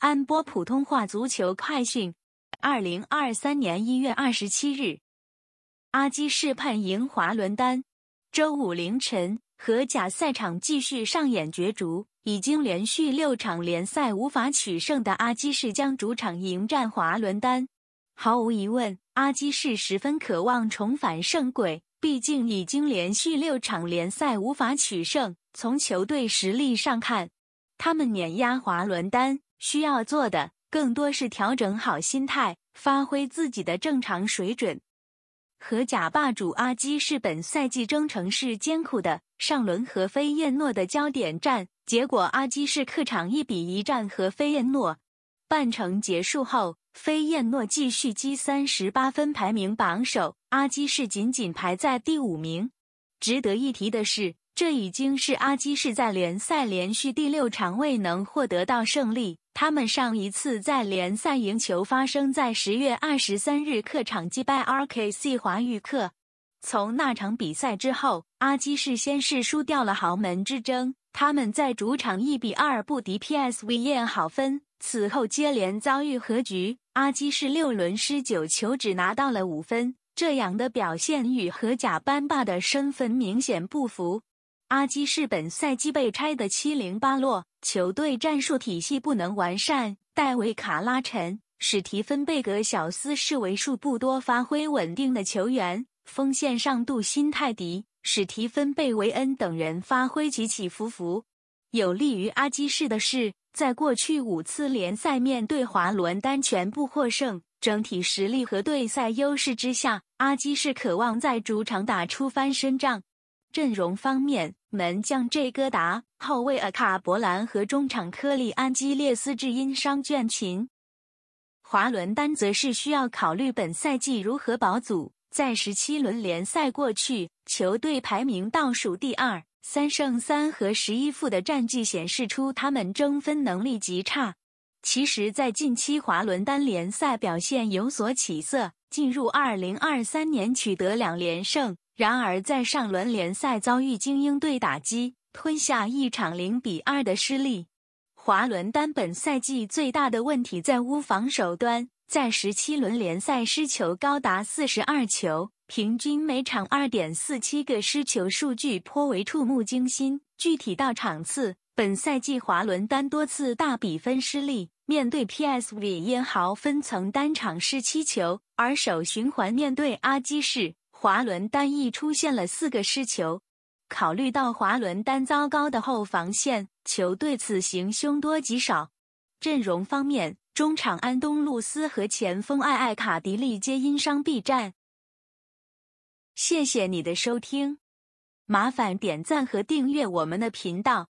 安波普通话足球快讯，二零二三年一月二十七日，阿基士盼赢华伦丹。周五凌晨，荷甲赛场继续上演角逐。已经连续六场联赛无法取胜的阿基士将主场迎战华伦丹。毫无疑问，阿基士十分渴望重返胜轨，毕竟已经连续六场联赛无法取胜。从球队实力上看，他们碾压华伦丹。需要做的更多是调整好心态，发挥自己的正常水准。和甲霸主阿基是本赛季征程是艰苦的。上轮和飞燕诺的焦点战，结果阿基是客场一比一战和飞燕诺，半程结束后，飞燕诺继续积三十八分，排名榜首。阿基是仅仅排在第五名。值得一提的是，这已经是阿基士在联赛连续第六场未能获得到胜利。他们上一次在联赛赢球发生在十月二十三日客场击败 RKC 华誉克。从那场比赛之后，阿基士先是输掉了豪门之争，他们在主场一比二不敌 PSV 验好分，此后接连遭遇和局。阿基士六轮失九球，只拿到了五分，这样的表现与荷甲班霸的身份明显不符。阿基士本赛季被拆得七零八落，球队战术体系不能完善。戴维·卡拉陈、史提芬·贝格、小斯是为数不多发挥稳定的球员。锋线上杜辛泰迪、史提芬·贝维恩等人发挥起起伏伏。有利于阿基士的是，在过去五次联赛面对华伦丹全部获胜，整体实力和对赛优势之下，阿基士渴望在主场打出翻身仗。阵容方面。门将 J 戈达，后卫阿卡伯兰和中场科利安基列斯因伤倦勤。华伦丹则是需要考虑本赛季如何保组。在十七轮联赛过去，球队排名倒数第二，三胜三和十一负的战绩显示出他们争分能力极差。其实，在近期华伦丹联赛表现有所起色，进入二零二三年取得两连胜。然而，在上轮联赛遭遇精英队打击，吞下一场零比二的失利。华伦丹本赛季最大的问题在乌防守端，在十七轮联赛失球高达四十二球，平均每场二点四七个失球数据颇为触目惊心。具体到场次，本赛季华伦丹多次大比分失利，面对 PSV 燕豪分层单场失七球，而首循环面对阿基士。华伦单翼出现了四个失球，考虑到华伦单糟糕的后防线，球队此行凶多吉少。阵容方面，中场安东路斯和前锋艾艾卡迪利皆因伤避战。谢谢你的收听，麻烦点赞和订阅我们的频道。